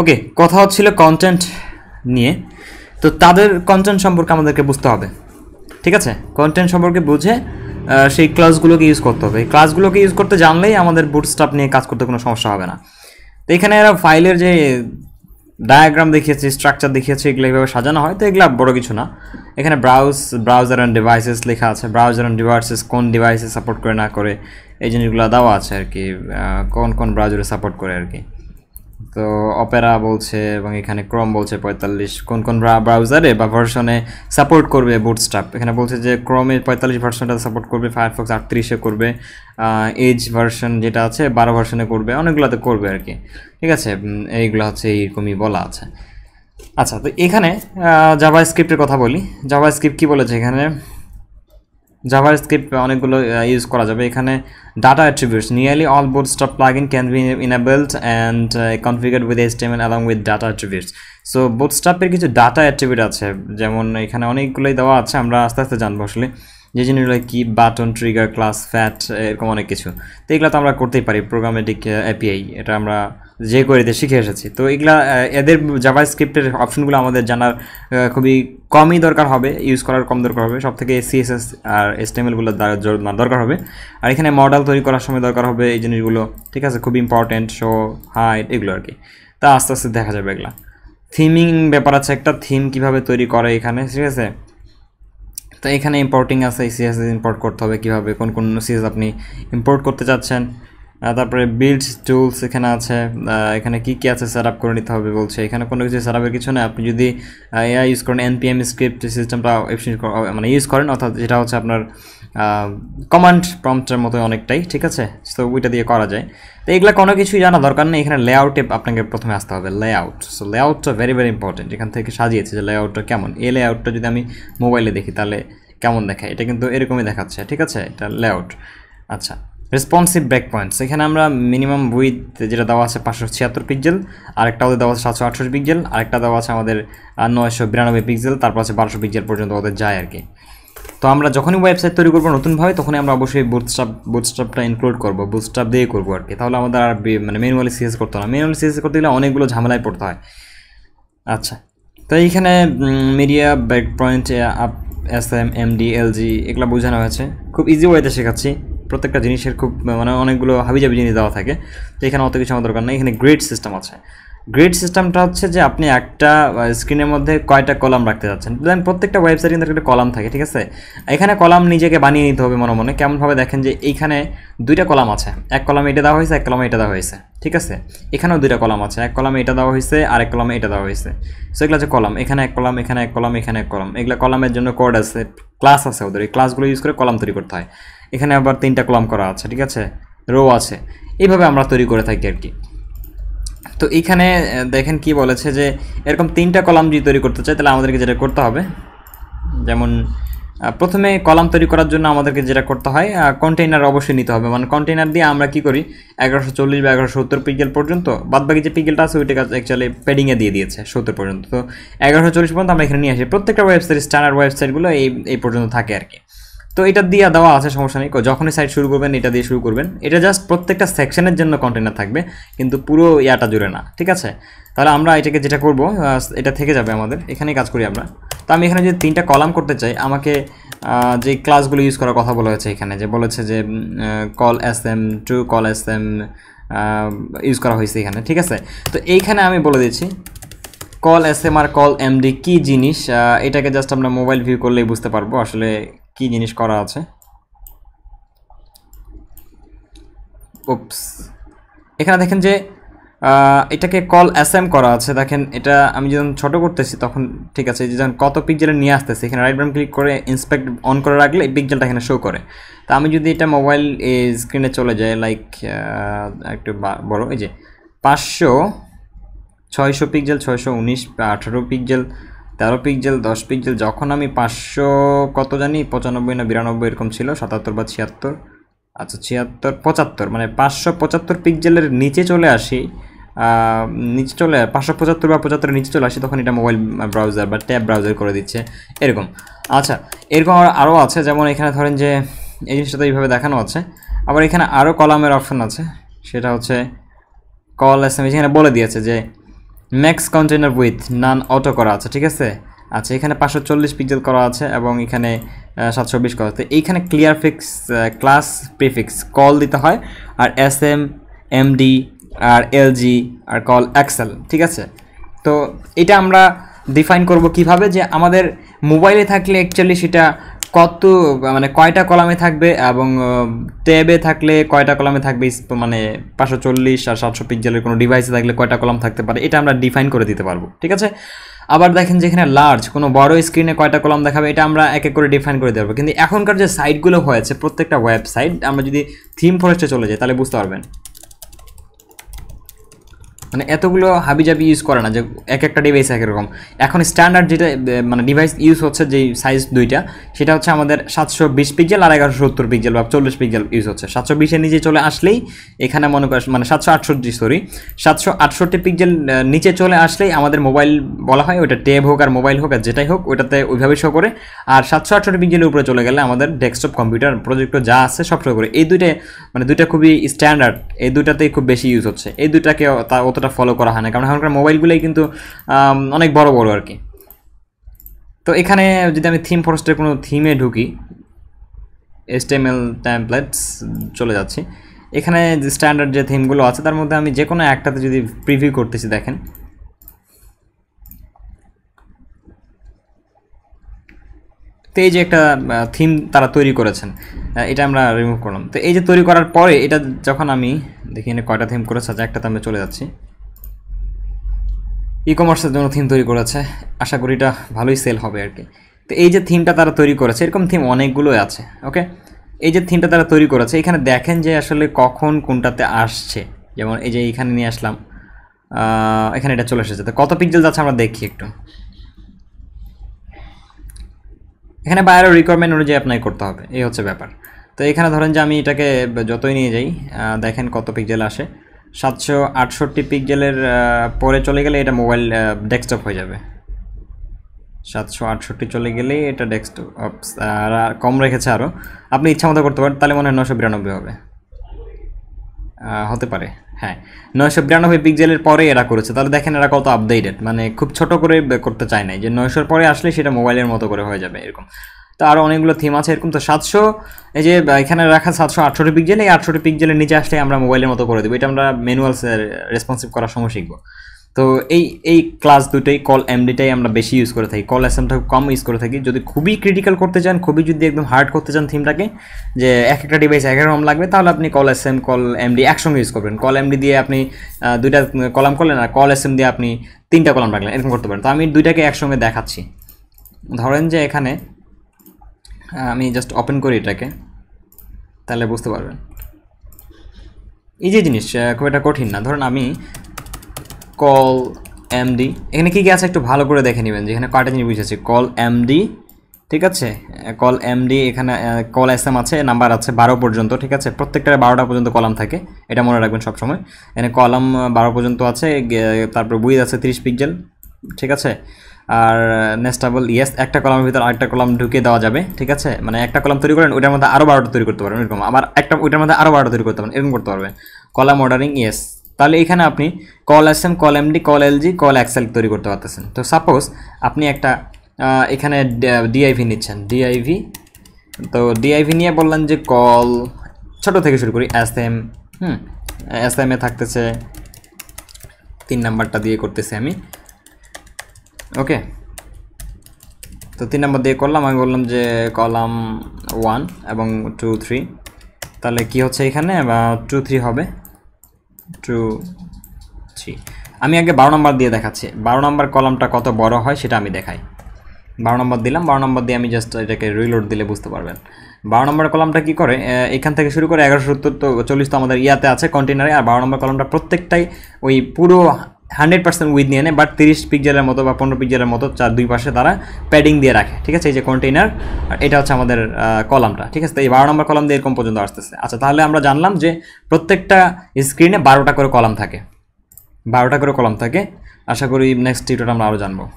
ওকে কথা হচ্ছিল কন্টেন্ট নিয়ে তো তাদের কন্টেন্ট সম্পর্কে আমাদেরকে বুঝতে হবে ঠিক আছে কন্টেন্ট সম্পর্কে বুঝে সেই ক্লাসগুলোকে ইউজ করতে হবে ক্লাসগুলোকে ইউজ করতে জানলেই আমাদের বুট স্টাফ নিয়ে কাজ করতে কোনো সমস্যা হবে না তো এখানে এরা ফাইলের যে ডায়াগ্রাম দেখিয়েছে স্ট্রাকচার দেখিয়েছে এগুলো এইভাবে সাজানো হয় তো এগুলো বড় কিছু না এখানে ব্রাউজ ব্রাউজার অ্যান্ড ডিভাইসেস লেখা আছে ব্রাউজার অ্যান্ড ডিভাইসেস কোন ডিভাইসে সাপোর্ট করে না করে এই জিনিসগুলো দেওয়া আছে আর কি কোন কোন ব্রাউজারে সাপোর্ট করে আর কি তো অপেরা বলছে এবং এখানে ক্রম বলছে পঁয়তাল্লিশ কোন কোন ব্রাউজারে বা ভার্সনে সাপোর্ট করবে বুটস্টাপ এখানে বলছে যে ক্রমে পঁয়তাল্লিশ ভার্সনটা সাপোর্ট করবে ফায়ারফক্স আটত্রিশে করবে এজ ভার্সন যেটা আছে বারো ভার্সনে করবে অনেকগুলোতে করবে আর কি ঠিক আছে এইগুলো হচ্ছে এইরকমই বলা আছে আচ্ছা তো এখানে জাভা স্ক্রিপ্টের কথা বলি জাভা স্ক্রিপ্ট কী বলেছে এখানে জাভার স্ক্রিপ্ট অনেকগুলো ইউজ করা যাবে এখানে data attributes nearly all bootstrap plug in can be enabled and configure with HTML along with data attributes so স্টাফের কিছু ডাটা অ্যাট্রিবিউট আছে যেমন এখানে অনেকগুলোই দেওয়া আছে আমরা আস্তে আস্তে জানবো আসলে যে জিনিসগুলো কি বাটন ট্রিগার ক্লাস ফ্যাট এরকম অনেক কিছু তো এগুলো তো আমরা করতেই পারি প্রোগ্রামেটিক অ্যাপিআই uh, এটা আমরা যে দিয়ে শিখে এসেছি তো এগুলা uh, এদের জাভা স্ক্রিপ্টের অপশনগুলো আমাদের জানার uh, খুবই কমই দরকার হবে ইউজ করার কম দরকার হবে সব থেকে সিএসএস আর এসটিএমএলগুলো দরকার হবে আর এখানে মডেল তৈরি করার সময় দরকার হবে এই জিনিসগুলো ঠিক আছে খুব ইম্পর্টেন্ট শো হাইট এগুলো আর কি তা আস্তে আস্তে দেখা যাবে এগুলা থিমিং ব্যাপার আছে একটা থিম কিভাবে তৈরি করে এখানে ঠিক আছে তো এখানে ইম্পোর্টিং আছে এই সিএস ইম্পোর্ট করতে হবে কিভাবে কোন কোন সিএস আপনি ইম্পোর্ট করতে চাচ্ছেন তারপরে বিল্ড টুলস এখানে আছে এখানে কি কি আছে সেট করে নিতে হবে বলছে এখানে কোনো কিছু সেট কিছু না আপনি যদি এআই ইউজ করেন এনপিএম স্ক্রিপ্ট সিস্টেমটা মানে ইউজ করেন অর্থাৎ যেটা হচ্ছে আপনার কমান্ড প্রম্পটের মতো অনেকটাই ঠিক আছে তো ওইটা দিয়ে করা যায় তো এগুলো কোনো কিছুই জানা দরকার নেই এখানে লেআউটে আপনাকে প্রথমে আসতে হবে লে আউট সো আউটটা ভেরি ভেরি ইম্পর্টেন্ট এখান থেকে সাজিয়েছে যে লেআউটটা কেমন এ লে আউটটা যদি আমি মোবাইলে দেখি তাহলে কেমন দেখায় এটা কিন্তু এরকমই দেখাচ্ছে ঠিক আছে এটা লেআউট আচ্ছা রেসপন্সিভ ব্রেক পয়েন্টস এখানে আমরা মিনিমাম উইথ যেটা দেওয়া আছে পাঁচশো ছিয়াত্তর পিকজেল আরেকটা ওদের দেওয়া আছে সাতশো আটষট্টি পিকজেল আরেকটা দেওয়া আছে আমাদের নয়শো বিরানব্বই পিকজেল তারপর আছে বারোশো পিকজেল পর্যন্ত ওদের যায় আর কি তো আমরা যখনই ওয়েবসাইট তৈরি করবো নতুনভাবে তখনই আমরা অবশ্যই বুথস্টাপ বুথস্টাপটা ইনক্লুড করবো বুথস্টাপ দিয়ে করবো আর কি তাহলে আমাদের আর মানে ম্যানুয়ালি সিএস করতে না ম্যানুয়ালি সিএস করতে গেলে অনেকগুলো ঝামেলায় পড়তে হয় আচ্ছা তো এইখানে media breakpoint up S M MD LG এগুলো বোঝানো হয়েছে খুব ইজি ওয়েতে শেখাচ্ছি প্রত্যেকটা জিনিসের খুব মানে অনেকগুলো হাবিজাবি জিনিস দেওয়া থাকে তো এখানে অত কিছু আমার দরকার নেই এখানে গ্রেড সিস্টেম আছে গ্রেড সিস্টেমটা হচ্ছে যে আপনি একটা স্ক্রিনের মধ্যে কয়টা কলাম রাখতে যাচ্ছেন দেন প্রত্যেকটা ওয়েবসাইট কিন্তু একটা কলাম থাকে ঠিক আছে এখানে কলাম নিজেকে বানিয়ে নিতে হবে মনে মনে কেমনভাবে দেখেন যে এইখানে দুইটা কলাম আছে এক কলামে এটা দেওয়া হয়েছে এক কলামে এটা দেওয়া হয়েছে ঠিক আছে এখানেও দুইটা কলাম আছে এক কলামে এটা দেওয়া হয়েছে আর এক কলামে এটা দেওয়া হয়েছে সো এগুলো আছে কলাম এখানে এক কলাম এখানে এক কলাম এখানে এক কলাম এগুলো কলামের জন্য কোড আছে ক্লাস আছে ওদের এই ক্লাসগুলো ইউজ করে কলাম তৈরি করতে হয় এখানে আবার তিনটা কলাম করা আছে ঠিক আছে রো আছে এইভাবে আমরা তৈরি করে থাকি আর কি তো এখানে দেখেন কি বলেছে যে এরকম তিনটা কলাম যদি তৈরি করতে চাই তাহলে আমাদেরকে যেটা করতে হবে যেমন প্রথমে কলাম তৈরি করার জন্য আমাদেরকে যেটা করতে হয় কন্টেইনার অবশ্যই নিতে হবে মানে কন্টেইনার দিয়ে আমরা কি করি এগারোশো চল্লিশ বা এগারোশো সত্তর পিকেল পর্যন্ত বাদবাকি যে পিকেলটা আছে ওইটা অ্যাকচুয়ালি প্যাডিংয়ে দিয়ে দিয়েছে সত্তর পর্যন্ত তো এগারোশো চল্লিশ পর্যন্ত আমরা এখানে নিয়ে আসি প্রত্যেকটা ওয়েবসাইট স্ট্যান্ডার্ড ওয়েবসাইটগুলো এই এই পর্যন্ত থাকে আর কি তো এটা দিয়ে দেওয়া আছে সমস্যা নেই যখনই সাইট শুরু করবেন এটা দিয়ে শুরু করবেন এটা জাস্ট প্রত্যেকটা সেকশনের জন্য কন্টেনার থাকবে কিন্তু পুরো ইয়াটা জুড়ে না ঠিক আছে তাহলে আমরা এটাকে যেটা করব এটা থেকে যাবে আমাদের এখানেই কাজ করি আমরা তো আমি এখানে যদি তিনটা কলাম করতে চাই আমাকে যে ক্লাসগুলো ইউজ করার কথা বলা হয়েছে এখানে যে বলেছে যে col S M to col S M use করা হয়েছে এখানে ঠিক আছে তো এইখানে আমি বলে দিচ্ছি কল এস এম আর কল এমডি কী জিনিস এটাকে জাস্ট আমরা মোবাইল ভিউ করলেই বুঝতে পারবো আসলে কি জিনিস করা আছে এখানে দেখেন যে এটাকে কল অ্যাসেম করা আছে দেখেন এটা আমি যখন ছোট করতেছি তখন ঠিক আছে যে যখন কত পিকজেলে নিয়ে আসতেছি এখানে রাইট বাম ক্লিক করে ইন্সপেক্ট অন করে রাখলে পিকজেলটা এখানে শো করে তো আমি যদি এটা মোবাইল স্ক্রিনে চলে যায় লাইক একটু বড় এই যে পাঁচশো ছয়শো পিকজেল ছয়শো উনিশ আঠারো পিকজেল তেরো পিক্সেল দশ পিক্সেল যখন আমি পাঁচশো কত জানি পঁচানব্বই না বিরানব্বই এরকম ছিল সাতাত্তর বা ছিয়াত্তর আচ্ছা ছিয়াত্তর পঁচাত্তর মানে পাঁচশো পঁচাত্তর পিক্সেলের নিচে চলে আসি নিচে চলে পাঁচশো পঁচাত্তর বা পঁচাত্তরের নিচে চলে আসি তখন এটা মোবাইল ব্রাউজার বা ট্যাব ব্রাউজার করে দিচ্ছে এরকম আচ্ছা এরকম আরও আছে যেমন এখানে ধরেন যে এই জিনিসটা তো এইভাবে দেখানো আছে আবার এখানে আরও কলামের অপশন আছে সেটা হচ্ছে কল এস এম এস এখানে বলে দিয়েছে যে max container with none auto করা আছে ঠিক আছে আচ্ছা এখানে পাঁচশো চল্লিশ পিকজেল করা আছে এবং এখানে সাতশো বিশ করা আছে এইখানে clear fix class prefix col দিতে হয় আর এস এম এমডি আর এলজি আর কল এক্সেল ঠিক আছে তো এটা আমরা ডিফাইন করব কিভাবে যে আমাদের মোবাইলে থাকলে অ্যাকচুয়ালি সেটা কত মানে কয়টা কলামে থাকবে এবং ট্যাবে থাকলে কয়টা কলামে থাকবে মানে পাঁচশো চল্লিশ আর সাতশো পিক্সেলের কোনো ডিভাইসে থাকলে কয়টা কলাম থাকতে পারে এটা আমরা ডিফাইন করে দিতে পারবো ঠিক আছে আবার দেখেন যেখানে লার্জ কোনো বড় স্ক্রিনে কয়টা কলাম দেখাবে এটা আমরা এক এক করে ডিফাইন করে দেবো কিন্তু এখনকার যে সাইটগুলো হয়েছে প্রত্যেকটা ওয়েবসাইট আমরা যদি থিম ফরেস্টে চলে যাই তাহলে বুঝতে পারবেন মানে এতগুলো হাবিজাবি ইউজ করে না যে এক একটা ডিভাইস এক রকম এখন স্ট্যান্ডার্ড যেটা মানে ডিভাইস ইউজ হচ্ছে যে সাইজ দুইটা সেটা হচ্ছে আমাদের সাতশো বিশ পিক্সেল আর এগারোশো সত্তর পিক্সেল বা চল্লিশ পিক্সেল ইউজ হচ্ছে সাতশো বিশের নিচে চলে আসলেই এখানে মনে করেন মানে সাতশো আটষট্টি সরি সাতশো আটষট্টি পিক্সেল নিচে চলে আসলেই আমাদের মোবাইল বলা হয় ওটা ট্যাব হোক আর মোবাইল হোক আর যেটাই হোক ওটাতে ওইভাবে শো করে আর সাতশো আটষট্টি পিক্সেলের উপরে চলে গেলে আমাদের ডেস্কটপ কম্পিউটার প্রজেক্ট যা আছে সব শো করে এই দুইটা মানে দুইটা খুবই স্ট্যান্ডার্ড এই দুটাতেই খুব বেশি ইউজ হচ্ছে এই দুটাকে তা অত অতটা ফলো করা হয় না কারণ এখনকার মোবাইলগুলোই কিন্তু অনেক বড় বড় আর কি তো এখানে যদি আমি থিম ফরেস্টের কোনো থিমে ঢুকি এসটেমএল ট্যাম্পলেটস চলে যাচ্ছি এখানে যে স্ট্যান্ডার্ড যে থিমগুলো আছে তার মধ্যে আমি যে কোনো একটাতে যদি প্রিভিউ করতেছি দেখেন তো এই যে একটা থিম তারা তৈরি করেছেন এটা আমরা রিমুভ করলাম তো এই যে তৈরি করার পরে এটা যখন আমি দেখি এখানে কয়টা থিম করেছে আচ্ছা, একটা তো আমি চলে যাচ্ছি ই কমার্সের জন্য থিম তৈরি করেছে আশা করি এটা ভালোই সেল হবে আর কি তো এই যে থিমটা তারা তৈরি করেছে এরকম থিম অনেকগুলোই আছে ওকে এই যে থিমটা তারা তৈরি করেছে এখানে দেখেন যে আসলে কখন কোনটাতে আসছে যেমন এই যে এখানে নিয়ে আসলাম এখানে এটা চলে এসেছে তো কত পিক্সেল যাচ্ছে আমরা দেখি একটু এখানে বাইরের রিকোয়ারমেন্ট অনুযায়ী অ্যাপ্লাই করতে হবে এই হচ্ছে ব্যাপার তো এখানে ধরেন যে আমি এটাকে যতই নিয়ে যাই দেখেন কত পিক্সেল আসে সাতশো আটষট্টি পিকজেলের পরে চলে গেলে এটা মোবাইল ডেস্কটপ হয়ে যাবে সাতশো আটষট্টি চলে গেলেই এটা ডেস্কটপ আর কম রেখেছে আরও আপনি ইচ্ছা মতো করতে পারেন তাহলে মনে হয় নশো বিরানব্বই হবে হতে পারে হ্যাঁ নয়শো বিরানব্বই পিকজেলের পরে এরা করেছে তাহলে দেখেন এরা কত আপডেটেড মানে খুব ছোট করে করতে চায় নাই যে নয়শোর পরে আসলে সেটা মোবাইলের মতো করে হয়ে যাবে এরকম তো আরও অনেকগুলো থিম আছে এরকম তো সাতশো এই যে এখানে রাখা সাতশো আটষট্টি পিকজেল এই আটষট্টি পিকজেলের নিচে আসলে আমরা মোবাইলের মতো করে দেবো এটা আমরা ম্যানুয়াল রেসপন্সিভ করার সময় শিখবো তো এই এই ক্লাস দুটোই কল এমডিটাই আমরা বেশি ইউজ করে থাকি কল এসএমটা কম ইউজ করে থাকি যদি খুবই ক্রিটিক্যাল করতে চান খুবই যদি একদম হার্ড করতে চান থিমটাকে যে এক একটা ডিভাইস এক রকম লাগবে তাহলে আপনি কল এসএম কল এমডি একসঙ্গে ইউজ করবেন কল এমডি দিয়ে আপনি দুইটা কলাম করলেন আর কল এসএম দিয়ে আপনি তিনটা কলাম রাখলেন এরকম করতে পারেন তো আমি দুইটাকে একসঙ্গে দেখাচ্ছি ধরেন যে এখানে হ্যাঁ, আমি জাস্ট ওপেন করি এটাকে তাহলে বুঝতে পারবেন এই যে জিনিস খুব একটা কঠিন না ধরুন আমি কল এমডি এখানে কী কী আছে একটু ভালো করে দেখে নেবেন যেখানে কয়টা জিনিস বুঝেছি কল এমডি ঠিক আছে কল এমডি এখানে কল এস এম আছে নাম্বার আছে বারো পর্যন্ত ঠিক আছে প্রত্যেকটা বারোটা পর্যন্ত কলাম থাকে এটা মনে রাখবেন সবসময় এখানে কলাম বারো পর্যন্ত আছে তারপর বুইজ আছে তিরিশ পিকজেল ঠিক আছে আর নেস্টাবল ইয়েস একটা কলামের ভিতর আরেকটা কলাম ঢুকে দেওয়া যাবে ঠিক আছে মানে একটা কলাম তৈরি করেন ওইটার মধ্যে আরও বারোটা তৈরি করতে পারবেন এরকম আবার একটা ওইটার মধ্যে আরও বারোটা তৈরি করতে পারবেন এরকম করতে পারবেন কলাম অর্ডারিং ইয়েস তাহলে এখানে আপনি col SM col MD col LG col XL তৈরি করতে পারতেছেন তো সাপোজ আপনি একটা এখানে ডিআইভি নিচ্ছেন ডিআইভি তো ডিআইভি নিয়ে বললেন যে কল ছোট থেকে শুরু করি S M hmm S M এ থাকতেছে তিন নাম্বারটা দিয়ে করতেছি আমি ওকে তো তিন নম্বর দিয়ে করলাম আমি বললাম যে কলাম ওয়ান এবং টু থ্রি তাহলে কি হচ্ছে এখানে বা টু থ্রি হবে টু থ্রি আমি আগে বারো নম্বর দিয়ে দেখাচ্ছি বারো নম্বর কলামটা কত বড় হয় সেটা আমি দেখাই বারো নম্বর দিলাম বারো নম্বর দিয়ে আমি জাস্ট এটাকে রিলোড দিলে বুঝতে পারবেন বারো নম্বর কলামটা কি করে এখান থেকে শুরু করে এগারোশো সত্তর তো চল্লিশ তো আমাদের ইয়াতে আছে কন্টেনারে আর বারো নম্বর কলামটা প্রত্যেকটাই ওই পুরো হান্ড্রেড পার্সেন্ট উইথ নিয়ে নেয় বাট তিরিশ পিকজেলের মতো বা পনেরো পিকজেলের মতো চার দুই পাশে তারা প্যাডিং দিয়ে রাখে ঠিক আছে এই যে কন্টেইনার এটা হচ্ছে আমাদের কলামটা ঠিক আছে এই বারো নম্বর কলাম দিয়ে এরকম পর্যন্ত আসতেছে আচ্ছা তাহলে আমরা জানলাম যে প্রত্যেকটা স্ক্রিনে বারোটা করে কলাম থাকে বারোটা করে কলাম থাকে আশা করি নেক্সট টিউটোরিয়াল আমরা আরও জানবো